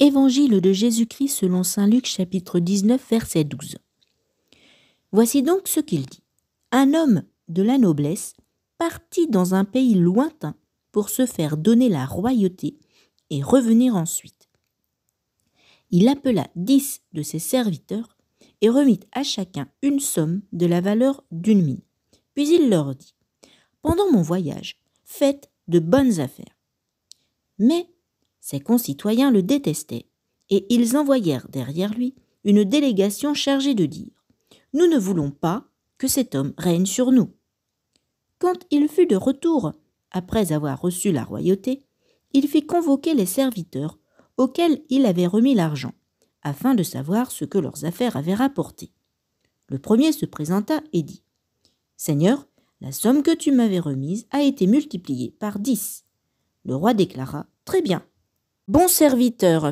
Évangile de Jésus-Christ selon Saint Luc chapitre 19 verset 12. Voici donc ce qu'il dit. Un homme de la noblesse partit dans un pays lointain pour se faire donner la royauté et revenir ensuite. Il appela dix de ses serviteurs et remit à chacun une somme de la valeur d'une mine. Puis il leur dit, Pendant mon voyage, faites de bonnes affaires. Mais ses concitoyens le détestaient, et ils envoyèrent derrière lui une délégation chargée de dire Nous ne voulons pas que cet homme règne sur nous. Quand il fut de retour, après avoir reçu la royauté, il fit convoquer les serviteurs auxquels il avait remis l'argent, afin de savoir ce que leurs affaires avaient rapporté. Le premier se présenta et dit Seigneur, la somme que tu m'avais remise a été multipliée par dix. Le roi déclara Très bien, Bon serviteur,